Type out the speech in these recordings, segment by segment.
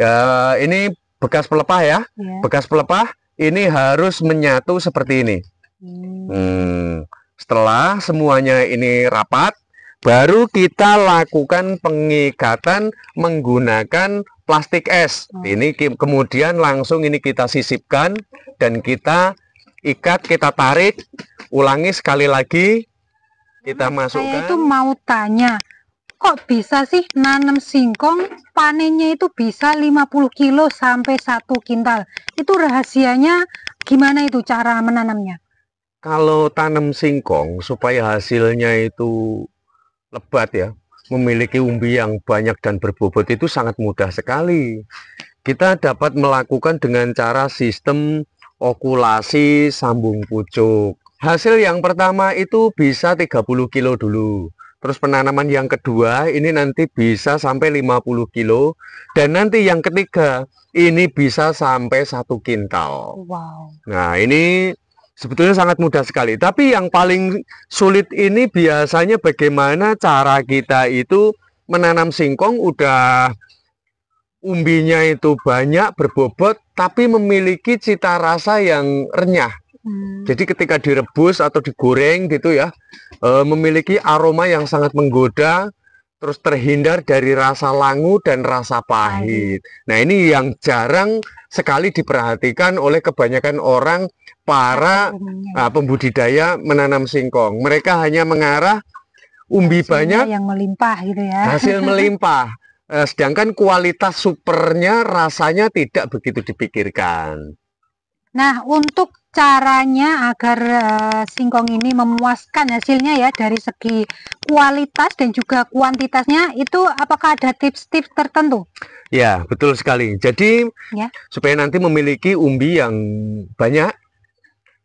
uh, ini bekas pelepah ya. ya. Bekas pelepah ini harus menyatu seperti ini. Hmm. Hmm. Setelah semuanya ini rapat, baru kita lakukan pengikatan menggunakan plastik es. Hmm. Ini ke kemudian langsung ini kita sisipkan dan kita ikat, kita tarik, ulangi sekali lagi, kita nah, masukkan. Saya itu mau tanya, kok bisa sih nanam singkong panennya itu bisa 50 kilo sampai 1 kintal? Itu rahasianya gimana itu cara menanamnya? Kalau tanam singkong supaya hasilnya itu lebat ya, memiliki umbi yang banyak dan berbobot itu sangat mudah sekali. Kita dapat melakukan dengan cara sistem okulasi sambung pucuk. Hasil yang pertama itu bisa 30 kilo dulu. Terus penanaman yang kedua ini nanti bisa sampai 50 kilo dan nanti yang ketiga ini bisa sampai satu kintal. Wow. Nah ini sebetulnya sangat mudah sekali. Tapi yang paling sulit ini biasanya bagaimana cara kita itu menanam singkong udah umbinya itu banyak berbobot tapi memiliki cita rasa yang renyah. Hmm. Jadi ketika direbus atau digoreng gitu ya, e, memiliki aroma yang sangat menggoda, terus terhindar dari rasa langu dan rasa pahit. pahit. Nah ini yang jarang sekali diperhatikan oleh kebanyakan orang para uh, pembudidaya menanam singkong. Mereka hanya mengarah umbi Hasilnya banyak yang melimpah gitu ya. Hasil melimpah. Eh, sedangkan kualitas supernya rasanya tidak begitu dipikirkan. Nah, untuk caranya agar uh, singkong ini memuaskan hasilnya ya dari segi kualitas dan juga kuantitasnya itu apakah ada tips-tips tertentu? Ya betul sekali. Jadi ya. supaya nanti memiliki umbi yang banyak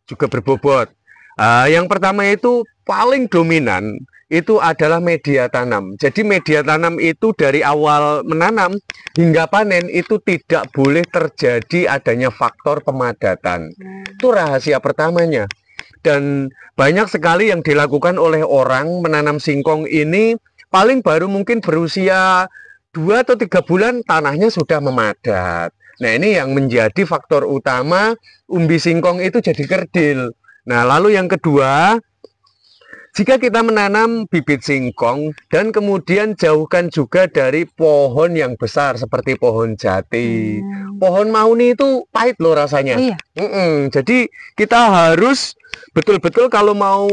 juga berbobot. Uh, yang pertama itu paling dominan itu adalah media tanam. Jadi media tanam itu dari awal menanam hingga panen itu tidak boleh terjadi adanya faktor pemadatan. Hmm. Itu rahasia pertamanya. Dan banyak sekali yang dilakukan oleh orang menanam singkong ini paling baru mungkin berusia dua atau tiga bulan tanahnya sudah memadat. Nah ini yang menjadi faktor utama umbi singkong itu jadi kerdil Nah, lalu yang kedua, jika kita menanam bibit singkong dan kemudian jauhkan juga dari pohon yang besar seperti pohon jati. Hmm. Pohon mauni itu pahit loh rasanya. Oh iya. Mm -mm. Jadi kita harus betul-betul kalau mau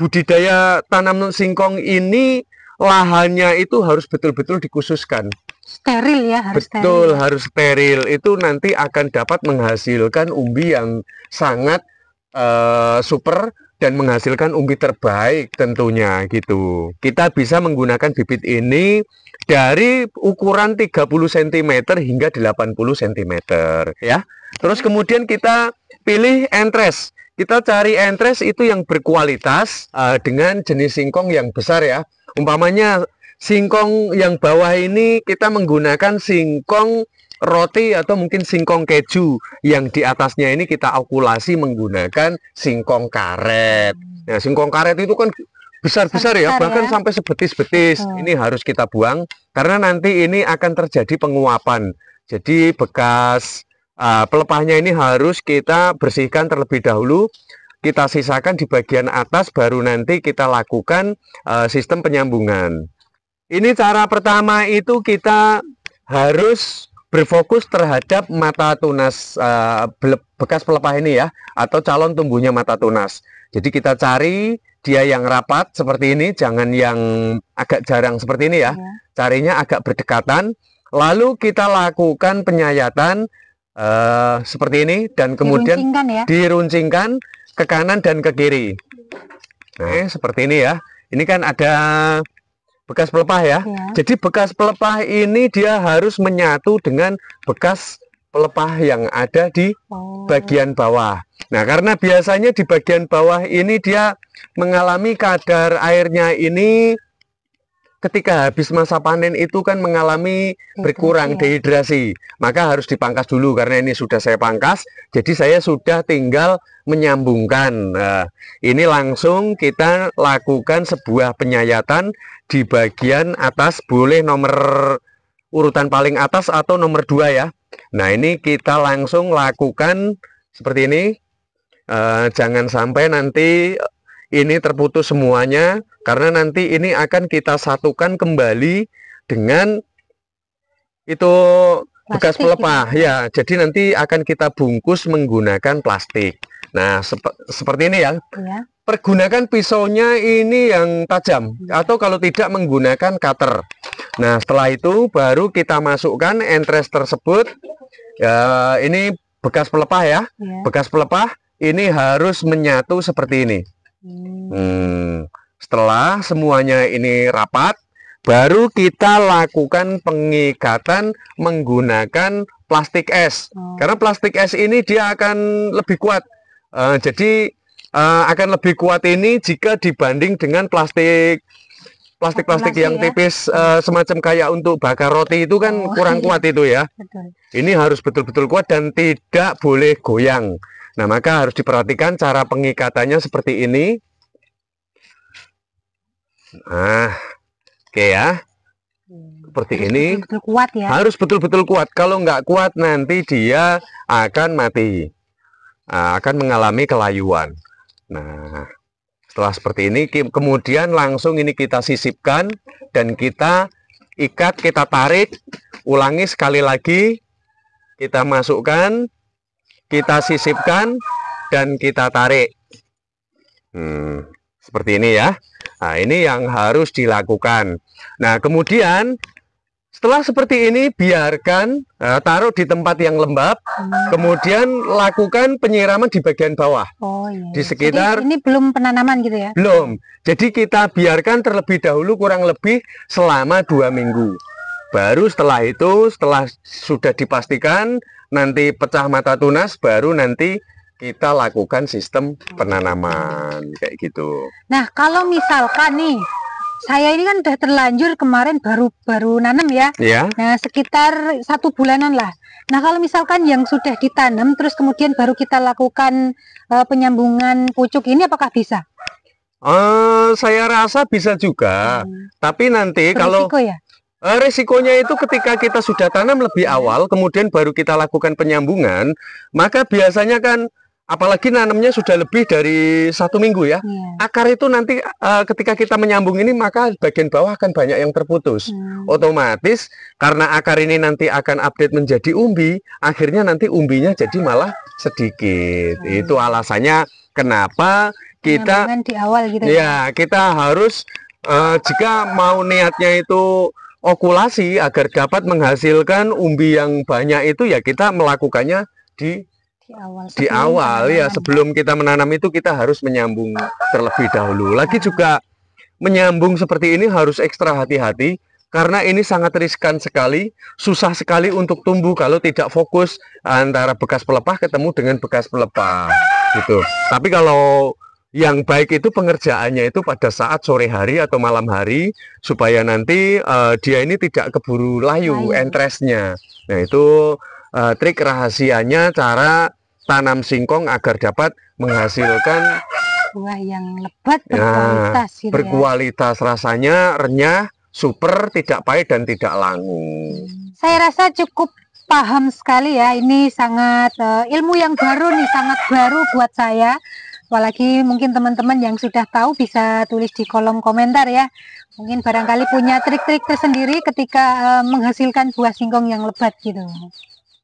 budidaya tanam singkong ini lahannya itu harus betul-betul dikhususkan. Steril ya harus Betul, steril. harus steril. Itu nanti akan dapat menghasilkan umbi yang sangat uh, super dan menghasilkan umbi terbaik tentunya gitu. Kita bisa menggunakan bibit ini dari ukuran 30 cm hingga 80 cm ya. Terus kemudian kita pilih entres. Kita cari entres itu yang berkualitas uh, dengan jenis singkong yang besar ya. Umpamanya singkong yang bawah ini kita menggunakan singkong roti atau mungkin singkong keju yang di atasnya ini kita okulasi menggunakan singkong karet. Nah, singkong karet itu kan besar-besar ya, bahkan ya. sampai sebetis-betis. Hmm. Ini harus kita buang karena nanti ini akan terjadi penguapan. Jadi bekas uh, pelepahnya ini harus kita bersihkan terlebih dahulu kita sisakan di bagian atas baru nanti kita lakukan uh, sistem penyambungan. Ini cara pertama itu kita harus berfokus terhadap mata tunas uh, bekas pelepah ini ya atau calon tumbuhnya mata tunas. Jadi kita cari dia yang rapat seperti ini, jangan yang agak jarang seperti ini ya. Iya. Carinya agak berdekatan. Lalu kita lakukan penyayatan uh, seperti ini dan kemudian diruncingkan, ya? diruncingkan ke kanan dan ke kiri. Nah, seperti ini ya. Ini kan ada bekas pelepah ya. ya. Jadi bekas pelepah ini dia harus menyatu dengan bekas pelepah yang ada di oh. bagian bawah. Nah, karena biasanya di bagian bawah ini dia mengalami kadar airnya ini ketika habis masa panen itu kan mengalami berkurang iya. dehidrasi. Maka harus dipangkas dulu karena ini sudah saya pangkas. Jadi saya sudah tinggal menyambungkan. Nah, ini langsung kita lakukan sebuah penyayatan di bagian atas boleh nomor urutan paling atas atau nomor dua ya. Nah, ini kita langsung lakukan seperti ini. Uh, jangan sampai nanti ini terputus semuanya karena nanti ini akan kita satukan kembali dengan itu bekas gitu pelepah ya. ya. Jadi nanti akan kita bungkus menggunakan plastik. Nah, sep seperti ini ya. ya. Pergunakan pisaunya ini yang tajam ya. atau kalau tidak menggunakan cutter. Nah, setelah itu baru kita masukkan entres tersebut. Ya, ini bekas pelepah ya. ya. Bekas pelepah ini harus menyatu seperti ini. Hmm. hmm. Setelah semuanya ini rapat, baru kita lakukan pengikatan menggunakan plastik es. Hmm. Karena plastik es ini dia akan lebih kuat. Uh, jadi uh, akan lebih kuat ini jika dibanding dengan plastik plastik-plastik yang ya? tipis uh, semacam kayak untuk bakar roti itu kan oh, kurang kuat itu ya. Betul. Ini harus betul-betul kuat dan tidak boleh goyang. Nah, maka harus diperhatikan cara pengikatannya seperti ini. Nah, oke ya. Seperti harus ini. Betul -betul kuat ya. Harus betul-betul kuat. Kalau nggak kuat nanti dia akan mati. Ah, akan mengalami kelayuan. Nah, setelah seperti ini kemudian langsung ini kita sisipkan dan kita ikat, kita tarik, ulangi sekali lagi. Kita masukkan kita sisipkan dan kita tarik. Hmm, seperti ini ya. Nah, ini yang harus dilakukan. Nah, kemudian setelah seperti ini biarkan uh, taruh di tempat yang lembab, hmm. kemudian lakukan penyiraman di bagian bawah. Oh iya. Di sekitar Jadi ini belum penanaman gitu ya? Belum. Jadi kita biarkan terlebih dahulu kurang lebih selama dua minggu. Baru setelah itu, setelah sudah dipastikan nanti pecah mata tunas baru nanti kita lakukan sistem penanaman kayak gitu. Nah, kalau misalkan nih saya ini kan udah terlanjur kemarin baru baru nanam ya. ya. Nah, sekitar satu bulanan lah. Nah, kalau misalkan yang sudah ditanam terus kemudian baru kita lakukan uh, penyambungan pucuk ini apakah bisa? Uh, saya rasa bisa juga. Hmm. Tapi nanti Berisiko kalau ya? Eh, resikonya itu ketika kita sudah tanam lebih awal, kemudian baru kita lakukan penyambungan, maka biasanya kan apalagi nanamnya sudah lebih dari satu minggu ya. hmm. Akar itu nanti uh, ketika kita menyambung ini maka bagian bawah akan banyak yang terputus. Hmm. Otomatis karena akar ini nanti akan update menjadi umbi, akhirnya nanti umbinya jadi malah sedikit. Hmm. Itu alasannya kenapa kita Penyambungan di awal gitu. Iya, ya, kita harus uh, jika mau niatnya itu okulasi agar dapat menghasilkan umbi yang banyak itu ya kita melakukannya di di awal, di awal ya sebelum kita menanam itu kita harus menyambung terlebih dahulu. Lagi iya. juga menyambung seperti ini harus ekstra hati-hati karena ini sangat riskan sekali, susah sekali untuk tumbuh kalau tidak fokus antara bekas pelepah ketemu dengan bekas pelepah gitu. Tapi kalau yang baik itu pengerjaannya itu pada saat sore hari atau malam hari supaya nanti uh, dia ini tidak keburu layu, entresnya. Nah, itu uh, trik rahasianya cara tanam singkong agar dapat menghasilkan buah yang lebat berkualitas nah, berkualitas gitu ya. rasanya renyah, super, tidak pahit dan tidak langu. Saya rasa cukup paham sekali ya. Ini sangat uh, ilmu yang baru nih, sangat baru buat saya Apalagi mungkin teman-teman yang sudah tahu bisa tulis di kolom komentar ya. Mungkin barangkali punya trik-trik tersendiri ketika eh, menghasilkan buah singkong yang lebat gitu.